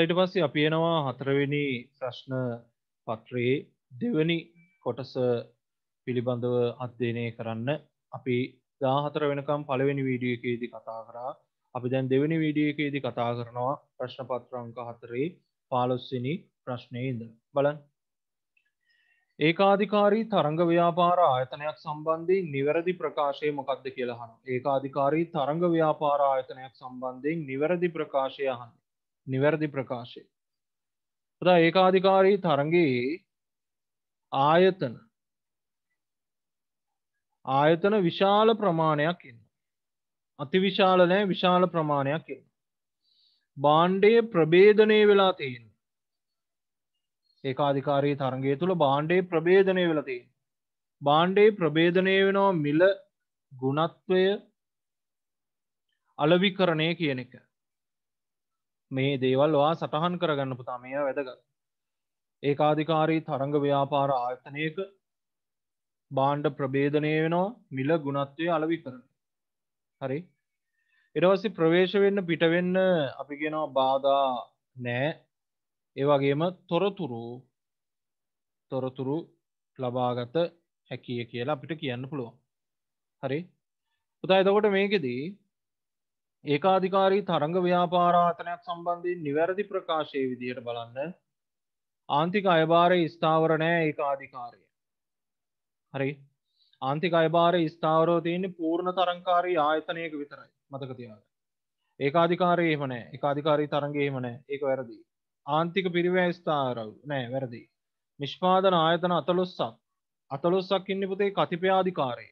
ඊට පස්සේ අපි එනවා හතරවෙනි ප්‍රශ්න පත්‍රයේ දෙවැනි කොටස පිළිබඳව අධ්‍යයනය කරන්න අපි දාහතර වෙනකම් පළවෙනි වීඩියෝ එකේදී කතා කරා අපි දැන් දෙවෙනි වීඩියෝ එකේදී කතා කරනවා ප්‍රශ්න පත්‍ර අංක හතරේ 15 වෙනි ප්‍රශ්නේ ඉඳලා බලන්න ඒකාධිකාරී තරංග ව්‍යාපාර ආයතනයක් සම්බන්ධයෙන් නිවැරදි ප්‍රකාශය මොකක්ද කියලහන. ඒකාධිකාරී තරංග ව්‍යාපාර ආයතනයක් සම්බන්ධයෙන් නිවැරදි ප්‍රකාශය හන්. නිවැරදි ප්‍රකාශය. පුදා ඒකාධිකාරී තරගේ ආයතන ආයතන විශාල ප්‍රමාණයක් එන්න. අතිවිශාල නෑ විශාල ප්‍රමාණයක් එන්න. බාණ්ඩයේ ප්‍රබේධනය වෙලා තියෙන්. ඒකාධිකාරී තරගේ තුළ බාණ්ඩයේ ප්‍රබේධනය වෙලති. බාණ්ඩයේ ප්‍රබේධනය වෙනවා මිල ගුණත්වය අලවිකරණය කියන එක. මේ දේවල් වා සටහන් කරගන්න පුතා මේය වැදග ඒකාධිකාරී තරංග ව්‍යාපාර ආයතනයක බාණ්ඩ ප්‍රබේධනය වෙනවා මිල ගුණත්වය අලවි කරන හරි එඩවස්සි ප්‍රවේශ වෙන්න පිටවෙන්න අපි කියෙනවා බාධා නෑ ඒවගේම තොරතුරු තොරතුරු ලබාගත හැකිය කියලා අපිට කියන්න පුළුවන් හරි පුතා එතකොට මේකෙදී ඒකාධිකාරී තරඟ ව්‍යාපාරාතනයක් සම්බන්ධී නිවැරදි ප්‍රකාශය විදියට බලන්න ආන්තික අයභාරය ස්ථාවරණෑ ඒකාධිකාරය. හරි ආන්තික අයභාරය ස්ථාවරෝ තියන්නේ පූර්ණ තරංකාරී ආයතනයක විතරයි මතක තියාග. ඒකාධිකාරය එහමනෑ ඒකාධිකාරී තරන්ගේ මනෑ ඒක වැරදි. ආන්තික පිරිවෑ ස්ථාරව් නෑ වැරදි. නිෂ්පාදන ආයතන අතලොස්සක් අතලොස්සක් ඉන්න පුතේ කතිපයාධිකාරය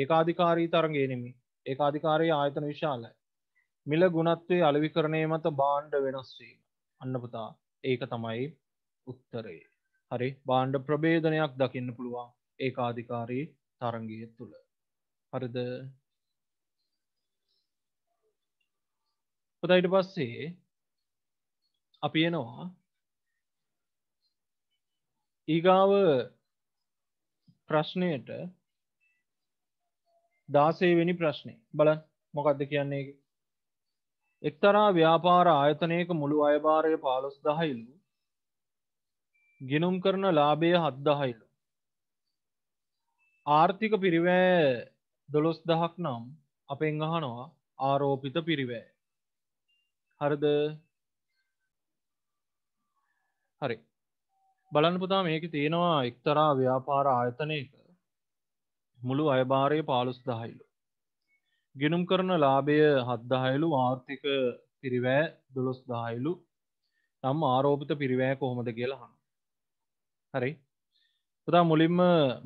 ඒකාධිකාරී තරගේ නෙමි ඒකාධිකාරී ආයතන විශාලයි මිල ගුණත්වයේ අලවිකරණය මත බාණ්ඩ වෙනස් වීම. අන්න පුතා ඒක තමයි උත්තරේ. හරි බාණ්ඩ ප්‍රබේධනයක් දකින්න පුළුවන් ඒකාධිකාරී තරංගය තුළ. හරිද? පුතා ඊට පස්සේ අපි එනවා ඊගාව ප්‍රශ්නයට 16 වෙනි ප්‍රශ්නේ. බලන්න මොකක්ද කියන්නේ? එක්තරා ව්‍යාපාර ආයතනයක මුළු අයභාරය පාලොස් දහයිල්ලු ගිනුම් කරන ලාබය හත්දහයිලු. ආර්ථික පිරිවෑ දොළොස් දහක් නම් අපෙන් අහනවා ආරෝපිත පිරිවෑ. හරද හරි බලන්න පුතා මේක තියෙනවා එක්තරා ව්‍යාපාර ආයතනයක මුළු අයභාරය පාලුස් දහයිලු. ගෙනුම් කරන ලාභය හද්දාහයලු ආර්ථික පිරිවෑ දොළොස් දාහයිලු නම් ආරෝපිත පිරිවෑ කොහොමද කියලා හන හරි පුතා මුලින්ම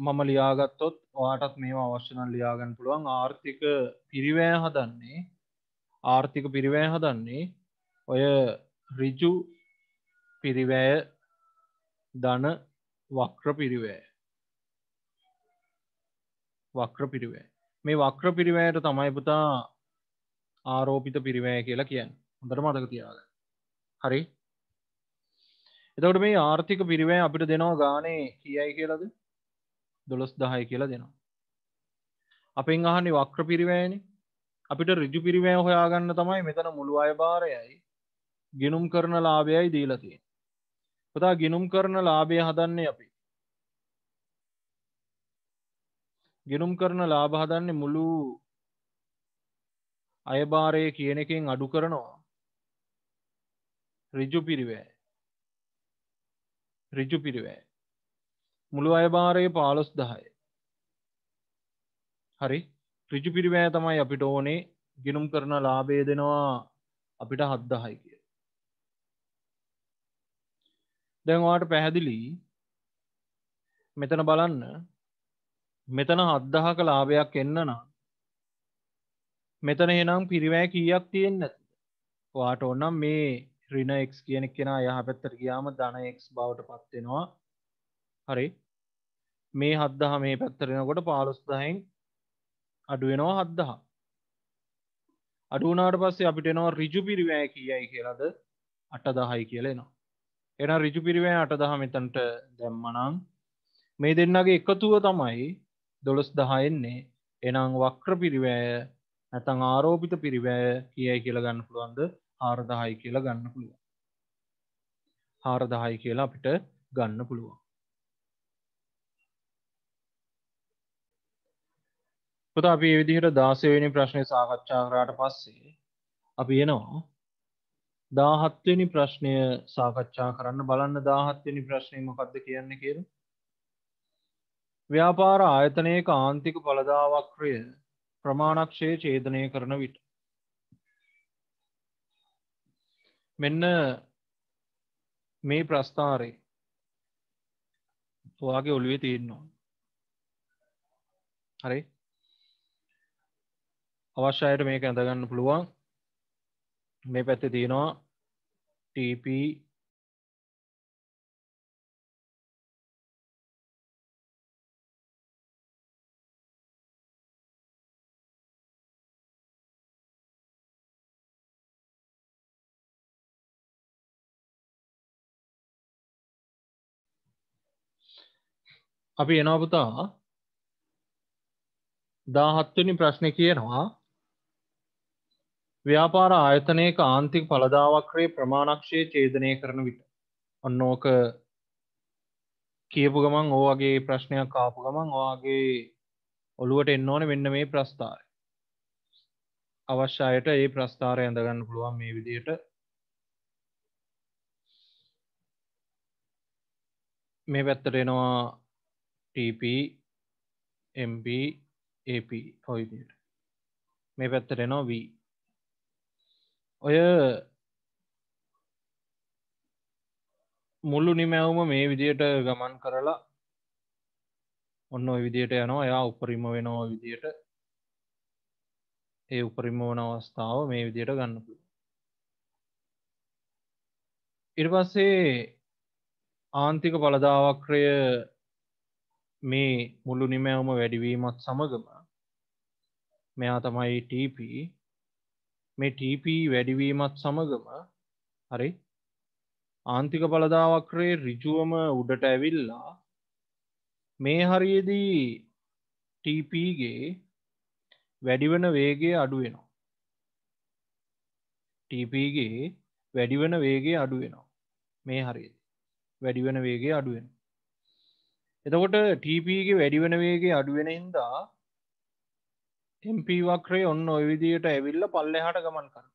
මම ලියාගත්තොත් ඔයාටත් මේ අවශ්‍යනන් ලියාගන්න පුළුවන් ආර්ථික පිරිවෑ හදන්නේ ආර්ථික පිරිවෑ හදන්නේ ඔය රිජු පිරිවෑය ධන වක්‍ර පිරිවෑ වක්‍ර පිරිවෑ මේ වක්‍ර පිරිවෑයට තමයි පුතා ආරෝපිත පිරිවෑ කියලා කියන්න හොඳට මතක තියාග හරි එතකට මේ ආර්ථික පිරිවෑ අපිට දෙනවා ගානේ කියයි කියලද දොළොස් දහය කියලා දෙනවා අපෙන් අහන්නේ වක්‍ර පිරිවෑනි අපිට රිජු පිරිවෑ හොයාගන්න තමයි මෙතන මුළු අය භාරයයි ගෙනුම් කරන ලාභයයි දීලතිය පතා ගිනුම් කරන ලාභය හදන්නේ අපි ගෙනුම් කරන ලාභ හදන්නේ මුළු අයභාරය කියන එකෙන් අඩු කරනවා ඍජු පිරිවෑ ඍජු පිරිවෑ මුළු අයභාරය පාලොස් දහය හරි ඍජු පිරිවෑ තමයි අපිට ඕනේ ගිනුම් කරන ලාබේ දෙනවා අපිට හද්දහයි කිය දැන්වාට පැහැදිලි මෙතන බලන්න මෙතන හත්දහක ලාභයක් එන්න නම් මෙතන එනම් පිරිවෑ කීයක් තියෙන් නැතිද වාට ඔන්නම් මේ රිනක් කියන කෙනා යහපැත්තට ගියාම ධනක් බවට පත්වෙනවා හරි මේ හද්දහ මේ පැත්තරෙනකොට පාලුස්දහෙන් අඩුවෙනවා හද්දහ අඩුනාට පස්සේ අපිට නවා රිජු පිරිවෑ කියයි කියලද අට දහයි කියලෙනවා එන රිජු පිරිවෑ අට දහ මෙතන්ට දැම්මනං මේ දෙන්නගේ එකතුව තමයි දොළොස් දහයෙන්නේ එනම් වක්‍ර පිරිවෑය නැතං ආරෝපිත පිරිවෑය කියයි කියලා ගන්න පුළුවන්ද හාරදහයි කියලා ගන්න පුළුවන්. හාරදහයි කියලා අපිට ගන්න පුළුවන්. පුත අපි ඒ විදිහට දාසයවෙනි ප්‍රශ්නය සාකච්ඡා කරාට පස්සේ අපි එනවා දාහත්වනි ප්‍රශ්නය සාකච්ඡා කරන්න බලන්න දාහත්වනි ප්‍රශ්නය මොකක්ද කියන්න කියලා ව්‍යාපාර ආයතනයක ආන්තික බලදාවක්‍රය ප්‍රමාණක්ෂය චේදනය කරන විට. මෙන්න මේ ප්‍රස්ථාරය ඔයාගේ ඔළුවේ තියෙන්නවා. හරි අවශ්‍යයට මේක ඇඳගන්න පුළුවන් මේ පැත්තේ තියෙනවා TP අපි එනවපුතා දාහත්වනි ප්‍රශ්නය කියනවා ව්‍යාපාර ආයතනයක ආන්තික පළදාවක්‍රේ ප්‍රමාණක්ෂය චේදනය කරන විට ඔන්න ඕක කියපු ගමන් ඕගේ ප්‍රශ්නයක් කාපු ගමන් වාගේ ඔළුවට එන්න ඕන මෙන්න මේ ප්‍රස්ථාරය අවශ්‍යයට ඒ ප්‍රස්ථාරය ඇඳගන්න පුළුවන් මේ විදියට මේ පැත්තට එනවා TP e MP AP ඔය විදියට මේ පැත්තට එනවා V ඔය මුල්ලු නිමැවුම මේ විදියට ගමන් කරලා ඔන්න ඔය විදියට යනවා එයා උපරිම වෙනවා විදියට ඒ උපරිම වන අවස්ථාව මේ විදියට ගන්න පුළුවන් ඊට පස්සේ ආන්තික පළදාවක්‍රය මේ මුළු නිමැවම වැඩිවීමත් සමගම මෙයා තමයි TP මේ TP වැඩිවීමත් සමගම හරි ආන්තික බලදාවක්‍රේ ඍජුවම උඩට ඇවිල්ලා මේ හරියේදී TP ගේ වැඩිවන වේගය අඩු වෙනවා TP ගේ වැඩිවන වේගය අඩු වෙනවා මේ හරියේදී වැඩිවන වේගය අඩු වෙනවා එතකොට TPගේ වැඩිවන වේගේ අඩුවෙන හින්දා MP වක්‍රේ ඔන්න ඔය විදියට ඇවිල්ල පල්ලෙහාට ගමන් කරන.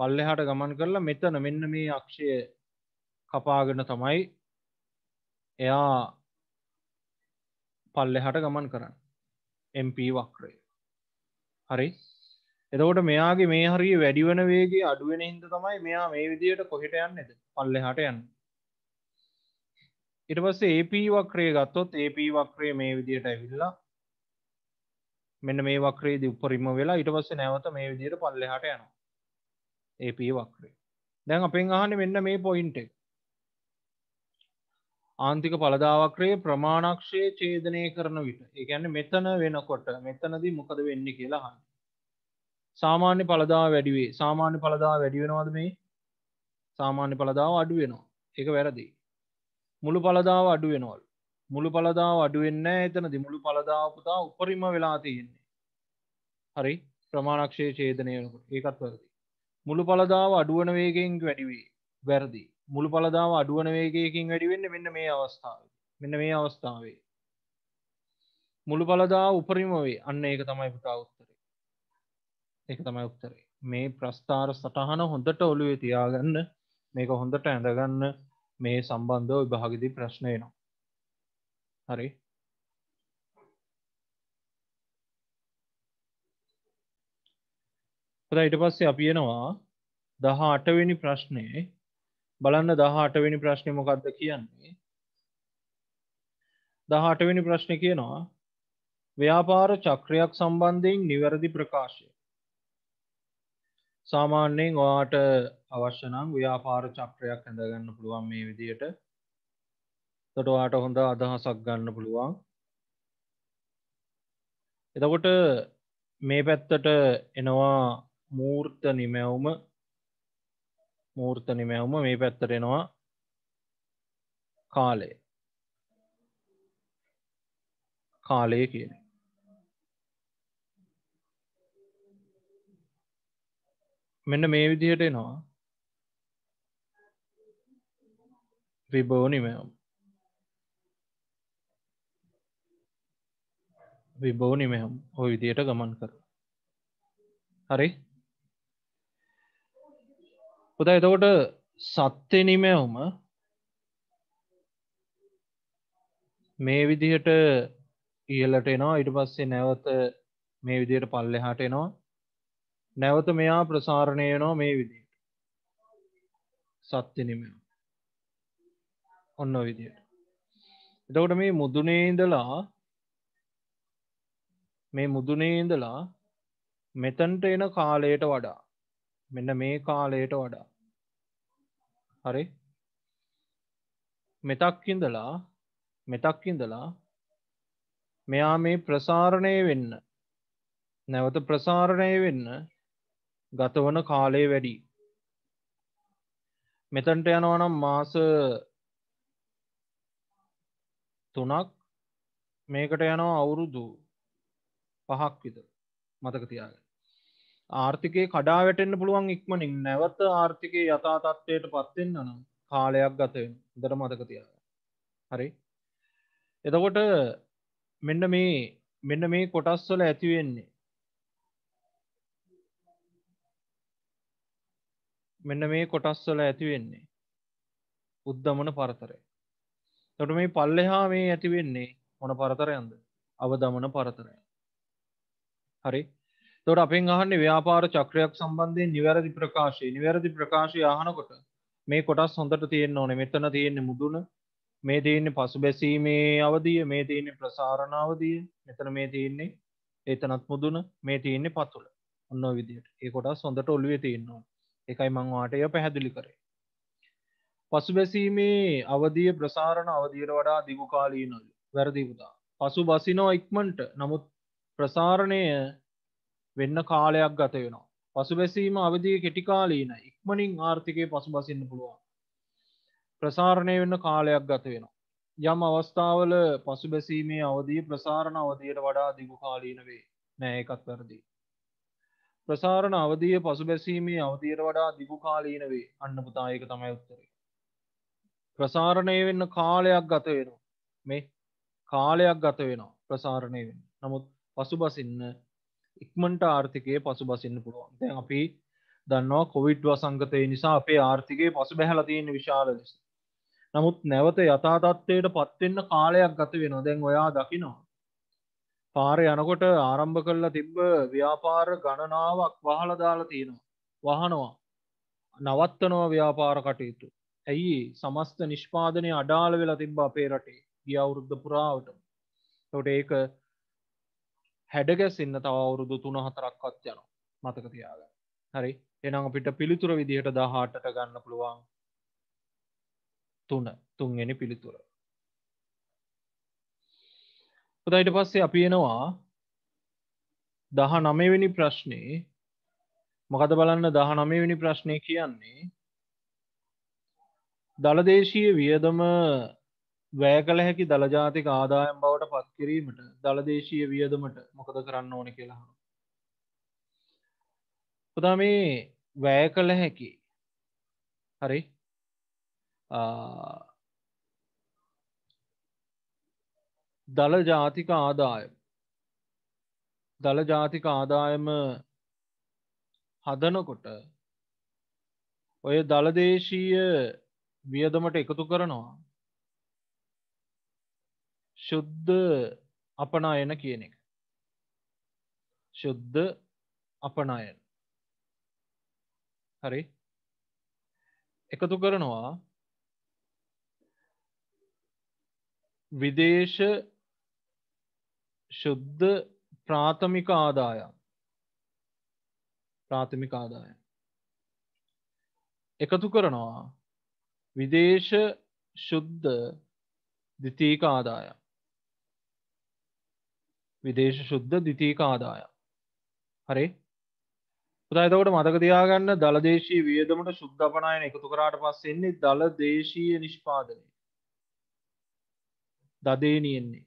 පල්ලෙහාට ගමන් කරලා මෙතන මෙන්න මේ අක්ෂය කපාගෙන තමයි එයා පල්ලෙහාට ගමන් කරන්න. MP වක්‍රේ. හරි. එතකොට මෙයාගේ මේ හරිය වැඩිවන වේගේ අඩුවෙන හින්දා තමයි මෙයා මේ විදියට කොහෙට යන්නේද? පල්ලෙහාට යන්නේ. ඉට පස්සේ AP වක්‍රය ගත්තොත් AP වක්‍රය මේ විදියට ඇවිල්ලා මෙන්න මේ වක්‍රේද උපරිම වෙලා ඉට පස්සේ නැවත මේ විදියට පල්ලෙහට යනවා AP වක්‍රේ දැන් අපෙන් අහන මෙන්න මේ පොයින්ට එක ආන්තික පලදාවක්‍රයේ ප්‍රමාණක්ෂය චේදනය කරන විට ඒගැන්න මෙතන වෙනකොට මෙතනද මොකද වෙන්න කියලා හන්න සාමාන්‍ය පලදා වැඩිවේ සාමාන්‍ය පලදා වැඩි වෙනවාද මේ සාමාන්‍ය පලදාව අඩු වෙනවා එක වැරදිී මුළු පලදාව අඩුවෙනවල් මුළු පලදාව අඩුවෙන්න එතනදි මුළු පලදාවපුතා උපරිම වෙලා තියෙන්නේ හරි ප්‍රමාණක්ෂය චේදනයකට ඒකත් වැරදි මුළු පලදාව අඩුවන වේගෙන් වැඩිවේ වැරදි මුළු පලදාව අඩුවන වේගයකින් වැඩිවෙන්න මෙන්න මේ අවස්ථාව මෙන්න මේ අවස්ථාවේ මුළු පලදා උපරිම වේ අන්න ඒක තමයි පුතා උත්තරේ ඒක තමයි උත්තරේ මේ ප්‍රස්ථාර සටහන හොඳට ඔළුවේ තියාගන්න මේක හොඳට ඇඳගන්න මේ සම්බන්ධව විභාගදී ප්‍රශ්නයනවා හරි ඊට පස්සේ අපි එනවා දහ අටවෙනි ප්‍රශ්නය බලන්න දහ අටවෙනි ප්‍රශ්නය මොකක්ද කියන්නේ දහ අටවෙනි ප්‍රශ්නය කියනවා ව්‍යාපාර චක්‍රයක් සම්බන්ධයෙන් නිවැරදි ප්‍රකාශය සාමාන්‍යයෙන් ඔයාට අවශ්‍යනම් ව්‍යාපාර චක්‍රයක් ඇඳගන්න පුළුවන් මේ විදියට තොටවාට හොඳ අදහසක් ගන්න පුළුවන් එතකොට මේ පැත්තට එනවා මූර්ත නිමැවුම මූර්ත නිමැවුම මේ පැත්තට එනවා කාලය කාලය කියන මෙන්න මේ විදිහට එනවා විබෝනිමයම් විබෝනිමයම් ඔය විදියට ගමන් කර හරි පුතා එතකොට සත්‍යනිමයවම මේ විදිහට ඉහලට එනවා ඉට පස්සේ නැවත මේ විදියට පල්ලෙ හට එනවා නැවත මෙයා ප්‍රසාරණය වෙනවා මේ විදිහට. සත්‍ය නිමෙන. ඔන්න ඔය විදිහට. එතකොට මේ මුදුනේ ඉඳලා මේ මුදුනේ ඉඳලා මෙතනට එන කාලයට වඩා මෙන්න මේ කාලයට වඩා හරි මෙතක් ඉඳලා මෙතක් ඉඳලා මෙයා මේ ප්‍රසාරණය වෙන්න නැවත ප්‍රසාරණය වෙන්න ගතවන කාලය වැඩි මෙතන්ට යනවනම් මාස තුනක් මේකට යනවා අවුරුදු පහක් විතර මතක තියාගෙන ආර්ථිකය කඩා වැටෙන්න්න පුළුවන් ඉක්මනින් නැවත ආර්ථිකය යථා තත්ත්වයට පත්වෙන්න නම් කාලයක් ගතයෙන් දර මතක තියා හරි එතකොට මෙන්න මේ මෙන්න මේ කොටස්වල ඇතිවෙන්නේ මෙන්න මේ කොටස්වල ඇතිවෙන්නේ උද්ධමන පරතරය. තොට මේ පල්ලෙහා මේ ඇතිවෙන්නේ මොන පරතරයන්ද අවදමන පරතරය. හරි තොට අපෙන් අහන්නේ ව්‍යාපාර චක්‍රයක් සම්බන්ධයෙන් නිවැරදි ප්‍රකාශය නිවැරදි ප්‍රකාශය යහනකොට මේ කොටස් හොඳට තියෙන්න්න ඕන මෙතන තියෙන්නේ මුදුන මේ තියන්නේ පසු බැසීමේ අවදිය මේ තියන්නේ ප්‍රසාරණාවදිය මෙතන මේ තියන්නේ ඒතනත් මුදුන මේ තියන්නේ පතුල ඔන්න විදියට ඒ කොටස් හොඳට ඔල්ුවේ තියෙන්නවා එකයි මංවාට එය පැහැදිලි කරේ. පසුබැසීමේ අවධිය ප්‍රසාරණ අවධීර වඩා දිගුකාලීනල් වැරදිපුතා. පසු බසිනෝ ඉක්මන්ට නමුත් ප්‍රසාරණය වෙන්න කාලයක් ගත වෙනවා. පසුබැසීම අවධිය කෙටිකාලීන ඉක්මනින් ආර්ථිකය පසු බසින්න පුළුවන්. ප්‍රසාරණය වෙන්න කාලයක් ගත වෙනවා. යම් අවස්ථාවල පසුබැසීමේ අවදී ප්‍රසාරණ අවධයට වඩා දිගු කාලීන වේ නෑ එකත් වැරදිී. ප්‍රසාරණ අවධිය පසුබැසීමේ අවධියට වඩා දිගු කාලීන වේ අන්න පුතායක තමයි උත්තරේ. ප්‍රසාරණය වෙන්න කාලයක් ගත වෙනවා. මේ කාලයක් ගත වෙනවා ප්‍රසාරණය වෙන්න. නමුත් පසුබසින්න ඉක්මන්ට ආර්ථිකයේ පසුබසින්න පුළුවන්. දැන් අපි දන්නවා කොවිඩ් වසංගතය නිසා අපේ ආර්ථිකයේ පසුබැහැලා තියෙන විශාල ලෙස. නමුත් නැවත යථා තත්ත්වයට පත්වෙන්න කාලයක් ගත වෙනවා. දැන් ඔයා දකිනවා පාර යනකොට ආරම්භ කරලා තිබ්බ ව්‍යාපාර ගණනාවක් වහලා දාලා තියෙනවා වහනවා නවත්තනවා ව්‍යාපාර කටයුතු ඇයි සමස්ත නිෂ්පාදනය අඩාල වෙලා තිබ්බා අපේ රටේ ගිය අවුරුද්ද පුරාවට තොට ඒක හැඩගැසින්න තව අවුරුදු තුන හතරක්වත් යනවා මතක තියාග හරි එනම් අපිට පිළිතුර විදිහට දහටට ගන්න පුළුවන් තුන තුන්ගෙන පිළිතුර හොඳයිට පස්සේ අපි එනවා දහ නමයවෙනි ප්‍රශ්නේ මොකද බලන්න දහ නමයවෙනි ප්‍රශ්නය කියන්නේ දළදේශීය වියදම වැය කළ හැකි දළජාතික ආදායම් බවට පත්කිරීමට දළදේශීය වියදමට මොකද කරන්න ඕන කියලා පුදා මේ වැය කළ හැකි හරි දළ ජාතික ආදාය දළ ජාතික ආදායම හදනකොට ඔය දළදේශීය වියදමට එකතු කරනවා ශුද්ධ අපනායන කියන එක ශුද්ධ අපනායන හරි එකතු කරනවා විදේශ ශුද්ධ ප්‍රාථමික ආදාය ප්‍රාථමික ආදාය එකතු කරනවා විදේශ ශුද්ධ දිතීක ආදාය විදේශ ශුද්ධ දිතීක ආදාය හරි පුතයිතකට මතක තියාගන්න දළදේශී වියදමට ශුද්ධපනායන එකතු කරාට පස්සෙන්නේ දළ දේශීය නිෂ්පාදනය දදේනියෙන්නේ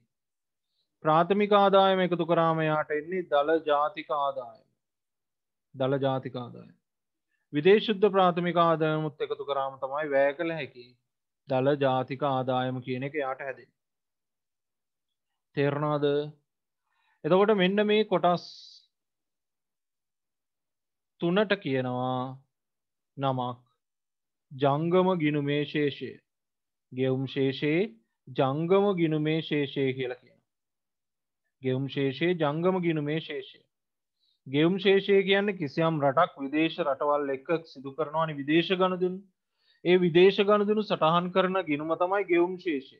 ප්‍රාථමික ආදායම එකතු කරාම යාට එන්නේ දළ ජාතික ආදායම දළ ජාතික ආදාය විදේශුද්ධ ප්‍රාථමික ආදායමුත් එකතු කරාම තමයි වැය කළ හැකි දළ ජාතික ආදායම කියන එක යාට හැදේ තේරණාද එතකොට මෙන්න මේ කොටස් තුනට කියනවා නමක් ජංගම ගිනුමේ ශේෂය ගෙවුම් ශේෂයේ ජංගම ගිනුමේ ශේෂය කියලා කිය ගෙවුම් ශේෂයේ ජංගම ගිනුමේ ශේෂය. ගෙවුම් ශේෂය කියන්න කිසියම් රටක් විදේශ රටවල් එක්ක සිදු කරනවානි විදේශ ගණදුන් ඒ විදේශ ගණදුනු සටහන් කරන ගිනුම තමයි ගෙවුම් ශේෂය.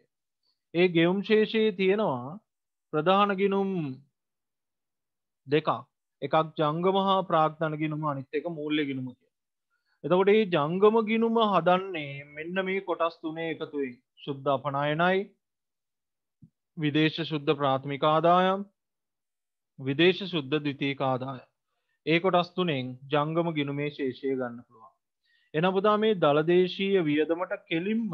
ඒ ගෙවුම් ශේෂයේ තියෙනවා ප්‍රධාන ගිනුම් දෙකක් එකක් ජංගමහා ප්‍රාක්්ධන ගිනුම අනිත් එක මූල්ල ගිනුම කිය. එතකොට ඒ ජංගම ගිනුම හදන්නේ මෙන්න මේ කොටස් තුනේ එකතුයි ශුද්ධ අපනායනයි විදේශ ශුද්ධ ප්‍රාථමිකාදායම් විදේශ ශුද්ධ දවිතීකාදාය ඒ කොටස් තුනෙන් ජංගම ගිනුමේ ශේෂය ගන්න පුළුවන්. එනපුදා මේ දළදේශීය වියදමට කෙලින්ම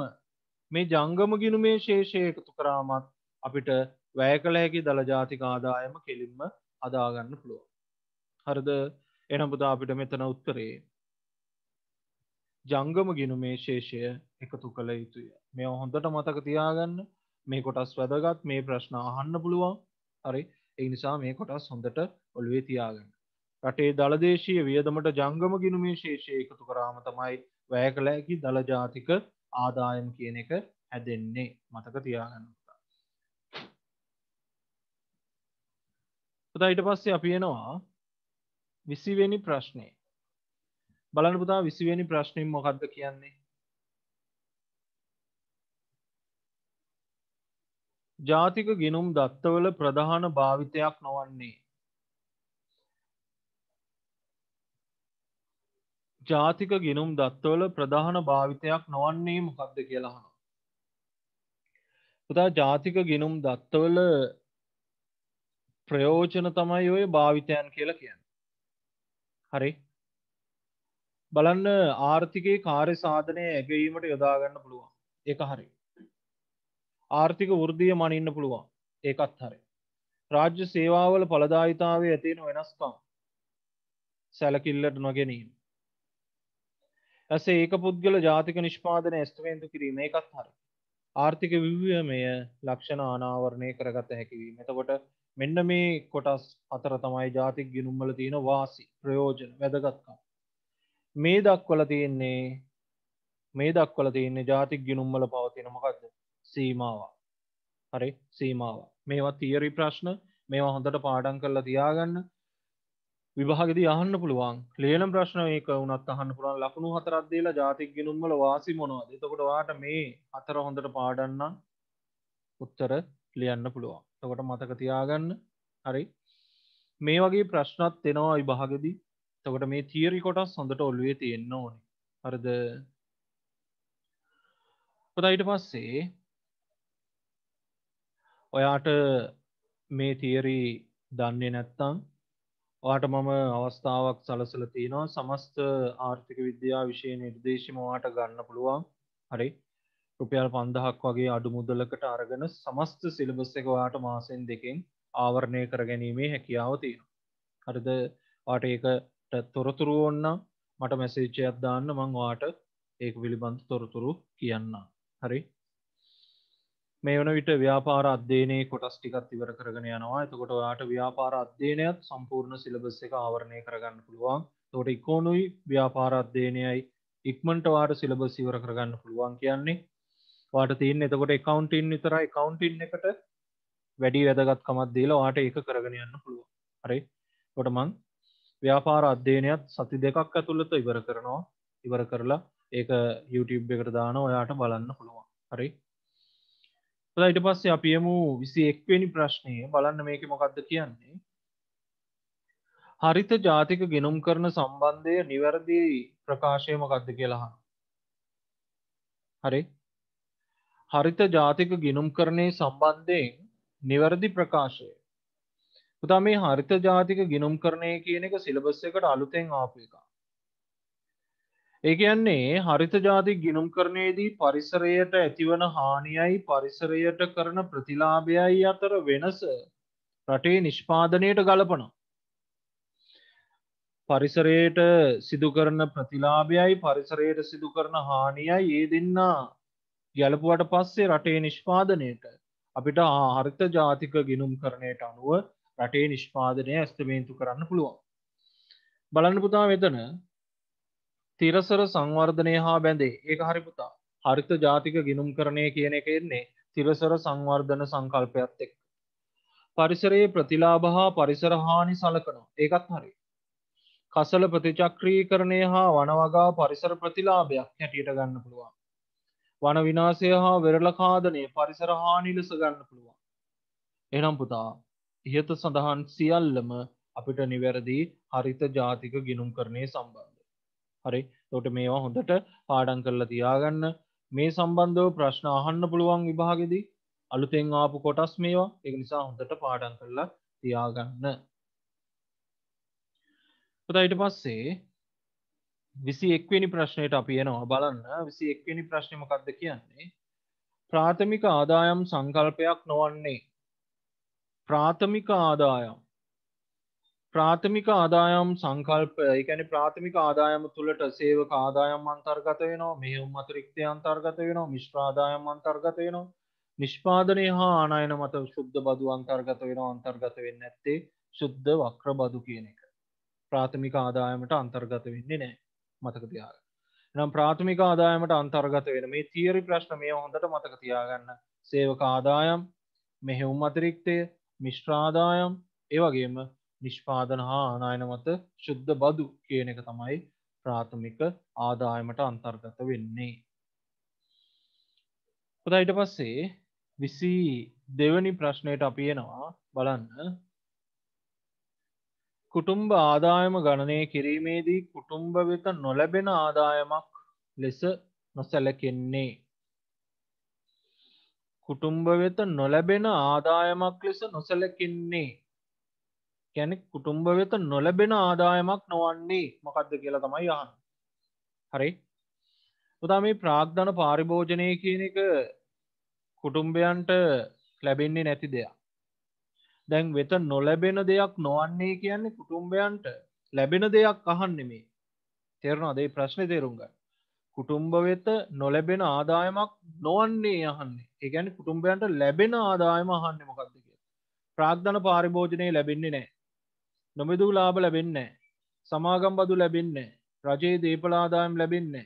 මේ ජංගම ගිනුමේ ශේෂය එකතු කරාමත් අපිට වැය කළ හැකි දළජාතික ආදායම කෙලින්ම අදාගන්න පුළුවන්. හරද එනපුදා අපිට මෙතන උත්තරේ ජංගම ගිනුමේ ශේෂය එකතු කළ යුතුය මේ හොඳට මතක තියාගන්න මේ කොටස් වැදගත් මේ ප්‍රශ්න අහන්න පුළුවන් හරි ඒ නිසා මේ කොටස් හොඳට ඔළුවේ තියාගන්න. රටේ දළදේශීය වියදමට ජංගම ගිණුමේ ශේෂය එකතු කරාම තමයි වැය කළ හැකි දළ ජාතික ආදායම් කියන එක හැදෙන්නේ මතක තියාගන්න. පුතා ඊට පස්සේ අපි එනවා 20 වෙනි ප්‍රශ්නේ. බලන්න පුතා 20 වෙනි ප්‍රශ්නේ මොකක්ද කියන්නේ? ජාතික ගිනුම් දත්තවල ප්‍රධාන භාවිතයක් නොවන්නේ. ජාතික ගිනුම් දත්තවල ප්‍රධාන භාවිතයක් නොවන්නේ මොකක්ද කියලාහන. පුතා ජාතික ගිනුම් දත්තවල ප්‍රයෝජන තමයි ඔය භාවිතයන් කියලා කියන්න. හරි බලන්න ආර්ථිකයේ කාර්ය සාධනය ඇගීමට යොදාගන්න පුළුවන් එක හරි ආර්ථික වෘද්ධිය මනින්න පුළුවන් ඒකත් හරි. රාජ්‍ය සේවාවල පලදායිතාවේ ඇතින වෙනස්කම් සැලකිල්ලට නොගැනීම. ඇසේ ඒක පුද්ගල ජාතික නිෂ්පාදන ස්තුවේන්තු කිරීම එකත් හරි. ආර්ථික විව්‍යමය ලක්ෂණ අනාවරණය කරගත හැකිවීම. එතකොට මෙන්න මේ කොටස් අතර තමයි ජාතික ගිනුම්වල තියෙන වාසි ප්‍රයෝජන වැදගත්කම්. මේ දක්වල තියෙන්නේ මේ දක්වල තියන්නේ ජාතික ගිනුම්වල පවතින මොකක්ද සීමාවක් හරි සීමාව මේවා තීරි ප්‍රශ්න මේවා හොඳට පාඩන් කරලා තියාගන්න විභාගෙද යහන්න පුළුවන් ලේනම් ප්‍රශ්න ඒක වනත් අහන්න පුළුවන් ලකුණු හතරත්දේලා ජාතික ගෙනුම්වල වාසි මොනවද එතකොට වාට මේ අතර හොඳට පාඩන්න උත්තර ලියන්න පුළුවන් තකොට මතක තියාගන්න හරි මේ වගේ ප්‍රශ්නත් එෙනවා විභාගෙදී තකොට මේ තීරි කොටස් හොඳට ඔල්ලුවේ තියෙන්න්න ඕනි හරද පොදයිට පස්සේ ඔයාට මේ තියරි දන්නේ නැත්තං වාට මම අවස්ථාවක් සලසල තියෙනවා සමස්ත ආර්ථික විද්‍යා විශය නිර්දේශම වාට ගන්න පුළුවන් හරි රුපියල් පන්දහක් වගේ අඩු මුදලකට අරගෙන සමස්ත සිලබස් එක වාට මාසෙන් දෙකෙන් ආවරණය කර ගැනීමේ හැකියාව තියෙන හරිද වාට ඒකට තොරතුරු ඔන්න මට මැසේච්චයක් දාන්න මං වාට ඒක පිළිබඳ තොරතුරු කියන්න හරි මේ වන විට ව්‍යාපාර අධ්‍යයනයේ කොටස් ටිකත් ඉවර කරගෙන යනවා එතකොට ඔයාට ව්‍යාපාර අධ්‍යයනයත් සම්පූර්ණ සිලබස් එක ආවරණය කරගන්න පුළුවන් තොට ඉක්කෝනුයි ව්‍යාපාර අධ්‍යයනයයි ඉක්මට වාට සිලබස් ඉවර කරගන්න පුළුවන් කියන්නේ වාට තියන් එතකොට එකකවන්ටින් විතර එකකවන්ටින් එකට වැඩි වැදගත්කමත් දීලා වාට ඒක කරගෙන යන්න පුළුවන් හරි කොට මං ව්‍යාපාර අධ්‍යයනයත් සති දෙකක් ඇතුළත ඉවර කරනවා ඉවර කරලා ඒක YouTube එකට දාන ඔයාට බලන්න පුළුවන් හරි ඊට පස්සේ අපි යමු 26 වෙනි ප්‍රශ්නය බලන්න මේක මොකක්ද කියන්නේ හරිත ජාතික ගෙනුම් කරන සම්බන්ධය නිවැරදි ප්‍රකාශය මොකක්ද කියලා හරි හරිත ජාතික ගිනුම් කරණය සම්බන්ධයෙන් නිවැරදි ප්‍රකාශය පුතා මේ හරිත ජාතික ගිනුම් කරණය කියන එක සිලබස් එකට අලුතෙන් ආපු එකක් ඒ කියන්නේ හරිත ජාති ගිනුම් කරණයේදී පරිසරයට ඇතිවන හානියයි පරිසරයට කරන ප්‍රතිලාභයයි අතර වෙනස රටේ නිෂ්පාදනයට ගලපනවා. පරිසරයට සිදු කරන ප්‍රතිලාභයයි පරිසරයට සිදු කරන හානියයි ඒ දෙන්නා ගැලපුවට පස්සේ රටේ නිෂ්පාදනයට අපිට හරිත ජාතික ගිනුම් කරණයට අනුව රටේ නිෂ්පාදනය ඇස්තමේන්තු කරන්න පුළුවන්. බලන්න පුතා වෙතන තිරසර සංවර්ධනය හා බැඳේ ඒක හරි පුතා හරිත ජාතික ගිනුම්කරණය කියන එක එන්නේ තිරසර සංවර්ධන සංකල්පයත් එක්. පරිසරයේ ප්‍රතිලාභ හා පරිසර හානි සලකනවා ඒකත් හරි. කසල ප්‍රතිචක්‍රීකරණය හා වනවගා පරිසර ප්‍රතිලාභයක් හැටියට ගන්න පුළුවන්. වන විනාසය හා වෙරලකාදනය පරිසර හානි ලෙස ගන්න පුළුවන්. එනම් පුතා ඉහත සඳහන් සියල්ලම අපිට නිවැරදි හරිත ජාතික ගිනුම් කරණය සම්බන්ධ. හරි තොට මේවා හොඳට පාඩන් කරලා තියාගන්න මේ සම්බන්ධව ප්‍රශ්න අහන්න පුළුවන් විභාගෙදී අලුතෙන් ආපු කොටස් මේවා එක නිසා හොඳට පාඩන් කරලා තියාගන්න පොතයිට පස්සේ විසි එක්වනි ප්‍රශ්නයට අපියනවා බලන්න විසි එක්වනි ප්‍රශ්නමකක්ද කියන්නේ ප්‍රාථමික ආදායම් සංකල්පයක් නොවන්නේ ප්‍රාථමික ආදායම් ප්‍රාථමික ආදායම් සංකල්ප එකන ප්‍රාථමික ආදායම තුළට සේවක ආදායම් අන්තර්ගත වෙනවා මෙහුම් අතිරික්තය අන්තර්ගත වෙනවා මිශ්්‍රාදායම් අන්තර්ගත වෙනවා නිෂ්පාදනය හා ආනයන මත ශුද්ධ බදු අන්තර්ගත වෙන අන්තර්ගත වෙන්න ඇත්තේ ශුද්ධ වක්‍ර බදු කියන එක ප්‍රාථමික ආදායමට අන්තර්ගත වෙන්නේ නෑ මතක තියාග නම් ප්‍රාථමික ආදායමට අන්තර්ගත වෙන මේ තීරි ප්‍රශ්න මේ හොඳට මතක තියාගන්න සේවක ආදායම් මෙහෙවුම් අතිරික්තය මිශ්්‍රාදායම් ඒවගේම නිෂ්පාදන හා ආනායන මත ශුද්ධ බදු කියන එක තමයි ප්‍රාථමික ආදායමට අන්තර්ගත වෙන්නේ. හොඳයි ඊට පස්සේ 22 දෙවෙනි ප්‍රශ්නයට අපි එනවා බලන්න කුටුම්බ ආදායම ගණනය කිරීමේදී කුටුම්බ වෙත නොලැබෙන ආදායමක් ලෙස නොසැලකෙන්නේ. කුටුම්බ වෙත නොලැබෙන ආදායමක් ලෙස නොසැලකෙන්නේ. යැන කුටුම්භ වෙත නොලබෙන ආදායමක් නොවන්නේ මොකක්ද කියලා තමයි යහන් හරි උදා මේ ප්‍රාග්ධන පාරිභෝජනය කියන එක කුටුම්භයන්ට ලැබෙන්නේ නැති දෙයක් දැන් වෙත නොලැබෙන දෙයක් නොවන්නේ කියන්නේ කුටුම්භයන්ට ලැබෙන දෙයක් අහන්නෙමේ තේරනවා දේ ප්‍රශ්නය තේරුම්ග කුටුම්භ වෙත නොලැබෙන ආදායමක් නොවන්නේ යහන්නේ ඒගැන කුටුම්භයන්ට ලැබෙන ආදායම අහන්න මොකක්ද කිය ප්‍රාග්ධන පාරිභෝජනය ලැබෙන්නේ නෑ නොමිදූ ලාබ ලැබෙන්නේ සමාගම් බදු ලැබෙන්නේ රජයේ දේපලාදායම් ලැබෙන්නේ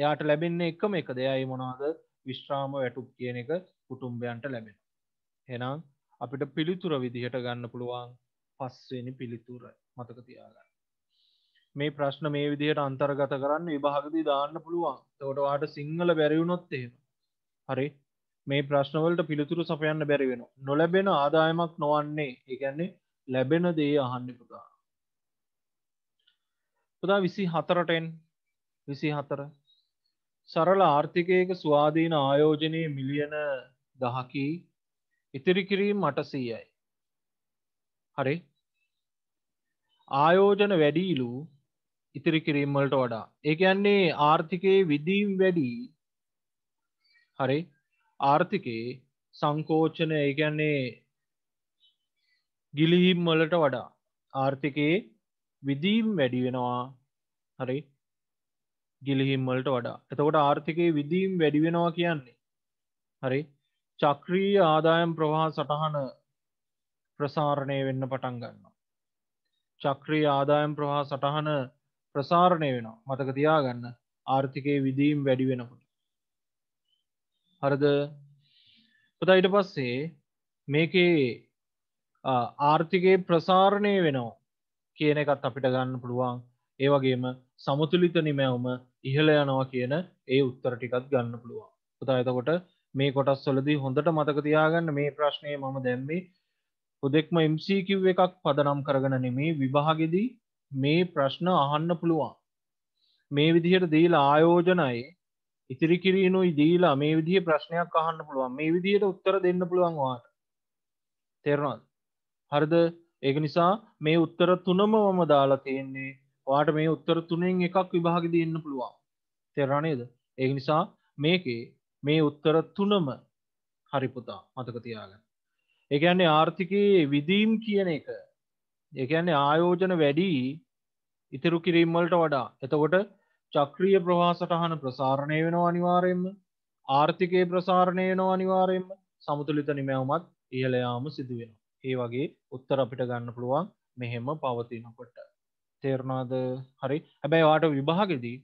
එයාට ලැබෙන්නේ එකම එක දෙයයි මොනවාද විශ්‍රාම වැටුප් කියන එක කුටුම්බයන්ට ලැබෙන එහෙනම් අපිට පිළිතුර විදිහට ගන්න පුළුවන් පස්වෙනි පිළිතුර මතක තියාගන්න මේ ප්‍රශ්න මේ විදිහට අන්තර්ගත කරන්න විභාගදී දාන්න පුළුවන් තොටවාට සිංහල බැරිවුණොත් එහෙම හරි මේ ප්‍රශ්නවලට පිළිතුරු සපයන්න බැරිවෙන නොලැබෙන ආදායමක් නොවන්නේ ඒගැන්නේ ලැබෙන දේ අහන්න පුතා පුතා විසි හතරටෙන් විසි හතර සරල ආර්ථිකයක ස්වාධීන ආයෝජනයේ මිලියන දහකි ඉතිරිකිරීම් මටසීයයි හරි ආයෝජන වැඩීලු ඉතිරිකිරීම්වලට වඩා ඒකයන්නේ ආර්ථිකයේ විදීම් වැඩි හරි ආර්ථිකයේ සංකෝචන ඒගැන්නේ ගිලිහිම් වලට වඩා ආර්ථිකයේ විදීම් වැඩි වෙනවා හරි ගිලිහිම්වලට වඩා එතකොට ආර්ථිකයේ විදීම් වැඩි වෙනවා කියන්නේ හරි චක්‍රීය ආදායම් ප්‍රවාහ සටහන ප්‍රසාරණය වෙන්න පටන් ගන්නවා චක්‍රීය ආදායම් ප්‍රවාහ සටහන ප්‍රසාරණය වෙනවා මතක තියාගන්න ආර්ථිකයේ විදීම් වැඩි වෙනකොට හරද පොත ඊට පස්සේ මේකේ ආර්ථිකයේ ප්‍රසාරණය වෙනවා කියන එකත් අපිට ගන්න පුළුවන් ඒ වගේම සමුතුලිත නිමැවම ඉහළ යනවා කියන ඒ උත්තර ටිකත් ගන්න පුළුවන්. පුතා එතකොට මේ කොටස් වලදී හොඳට මතක තියාගන්න මේ ප්‍රශ්නය මම දැම්මේ හොදෙක්ම MCQ එකක් පදනම් කරගෙන නෙමේ විභාගෙදී මේ ප්‍රශ්න අහන්න පුළුවන්. මේ විදිහට දීලා ආයෝජනයි ඉතිරි කිරීනුයි දීලා මේ විදිහ ප්‍රශ්නයක් අහන්න පුළුවන් මේ විදිහට උත්තර දෙන්න පුළුවන් වාට තෙරනත් හරිද ඒක නිසා මේ උත්තර තුනම මම දාලා තියෙන්නේ වාට මේ උත්තර තුනෙන් එකක් විභාගෙ දෙන්න පුළුවන් තේරුණා නේද ඒක නිසා මේකේ මේ උත්තර තුනම හරි පුතා මතක තියාගන්න ඒ කියන්නේ ආර්ථිකයේ විදීම් කියන එක ඒ කියන්නේ ආයෝජන වැඩි ඉතුරු කිරීම වලට වඩා එතකොට චක්‍රීය ප්‍රවාහ සටහන ප්‍රසාරණය වෙනවා අනිවාර්යයෙන්ම ආර්ථිකයේ ප්‍රසාරණය වෙනවා අනිවාර්යයෙන්ම සමතුලිත නිමැවුමත් ඉහළ යාම සිදු වෙනවා ඒ වගේ උත්තර අපිට ගන්න පුළුවන් මෙහෙම පවතිනකොට තේරණාද හරි හැබැයි වාට විභාගෙදී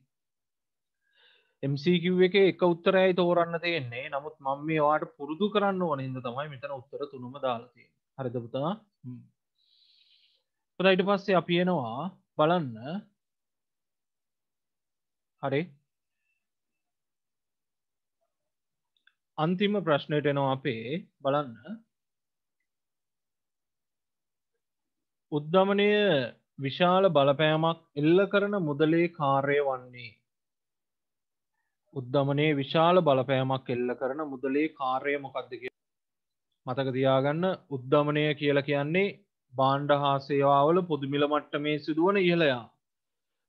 MCකිව් එක එක උත්තරයයි තෝරන්න තියෙන්නේ නමුත් මම මේ වාට පුරුදු කරන්න ඕන හින්දා තමයි මෙතන උත්තර තුනම දාලා තියෙන්නේ හරිද පුතා හොඳයි ඊට පස්සේ අපි එනවා බලන්න හරි අන්තිම ප්‍රශ්නයට එනවා අපේ බලන්න උද්ධමනය විශාල බලපෑමක් එල්ල කරන මුදලේ කාර්ය වන්නේ. උද්ධමනයේ විශාල බලපෑමක් එල්ල කරන මුදලේ කාර්ය මොකක්ද කිය මතක තියාගන්න උද්ධමනය කියලා කියන්නේ බාණ්ඩ හා සේවාවල පොදුමිල මට්ටමේ සිදුවන ඉහළයා.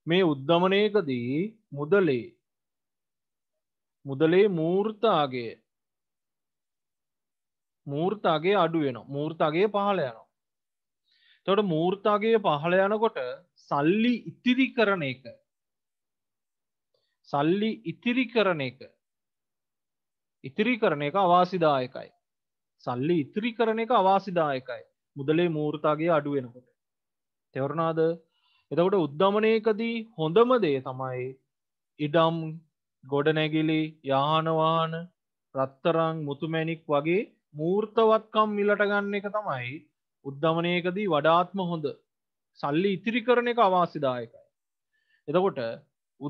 මේ උද්ධමනයකදී මුදලේ මුදලේ මූර්තාගේ මූර්තාගේ අඩුවෙන මූර්තාගේ පහල යනවා තොට මූර්තාගේ පහළ යනකොට සල්ලි ඉතිරි කරන එක සල්ලි ඉතිරි කරන එක ඉතිරි කරන එක අවාසිදායකයි සල්ලි ඉතිරි කරන එක අවාසිදායකයි මුදලේ මූර්තාගේ අඩුවෙනකොට තෙවරණාද එතකොට උද්ධමනයකදී හොඳම දේ තමයි ඉඩම් ගොඩනැගිලි යානවාන රත්තරං මුතුමැණික් වගේ මූර්තවත්කම් මිලට ගන්න එක තමයි උද්ධමනයකදී වඩාත්ම හොඳ සල්ලි ඉතිරි කරන එක අවාසිදායකයි. එතකොට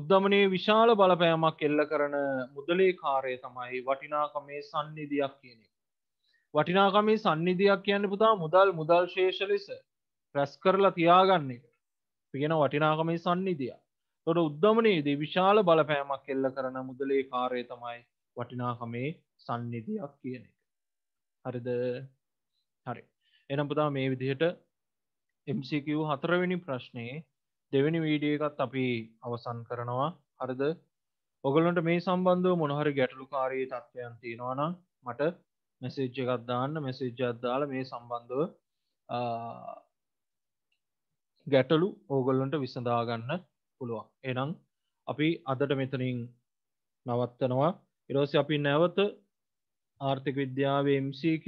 උද්ධමනයේ විශාල බලපෑමක් එල්ල කරන මුදලේ කාරය තමයි වටිනාකමේ සන්නිධයක් කියන එක. වටිනාකමේ සන්නිධයක් කියන්න පුතා මුදල් මුදල් ශේෂ ලෙස ප්‍රැස් කරලා තියාගන්න එක පියෙන වටිනාකමේ සන්නිධයක්. තොට උද්ධමනයේදී විශාල බලපෑමක් එල්ල කරන මුදලේ කාරය තමයි වටිනාකමේ සන්නිධයක් කියන එක. හරිද හරි එනම් පුතා මේ විදිහට MCQ හතරවෙනි ප්‍රශ්නයේ දෙවැනි වීඩිය එකත් අපි අවසන් කරනවා හරිද ඔගලන්ට මේ සම්බන්ධව මොනහරි ගැටලුකාරී තත්ත්වයන් තියෙනවනම් මට මෙසේජ් එකක් දාන්න මෙසේජ් එකක් දාලා මේ සම්බන්ධව ගැටලු ඕගොල්ලන්ට විසඳා ගන්න පුළුවන්. එහෙනම් අපි අදට මෙතනින් නවත්තනවා. ඊට පස්සේ අපි නැවත ආර්ථික විද්‍යාවේ MCQ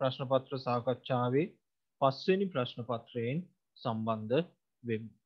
ප්‍රශ්න පත්‍ර සාකච්ඡාවේ පස්වෙනි ප්‍රශ්න පත්‍රයෙන් සම්බන්ධ වෙමු.